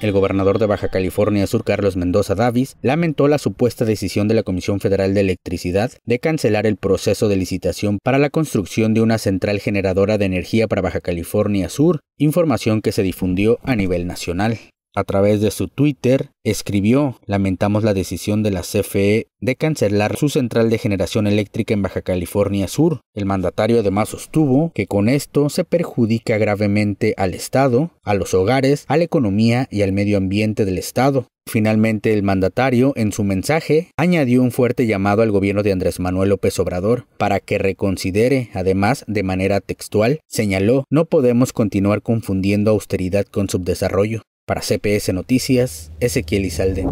El gobernador de Baja California Sur, Carlos Mendoza Davis, lamentó la supuesta decisión de la Comisión Federal de Electricidad de cancelar el proceso de licitación para la construcción de una central generadora de energía para Baja California Sur, información que se difundió a nivel nacional. A través de su Twitter escribió, lamentamos la decisión de la CFE de cancelar su central de generación eléctrica en Baja California Sur. El mandatario además sostuvo que con esto se perjudica gravemente al Estado, a los hogares, a la economía y al medio ambiente del Estado. Finalmente, el mandatario, en su mensaje, añadió un fuerte llamado al gobierno de Andrés Manuel López Obrador para que reconsidere, además, de manera textual, señaló, no podemos continuar confundiendo austeridad con subdesarrollo. Para CPS Noticias, Ezequiel Izalde.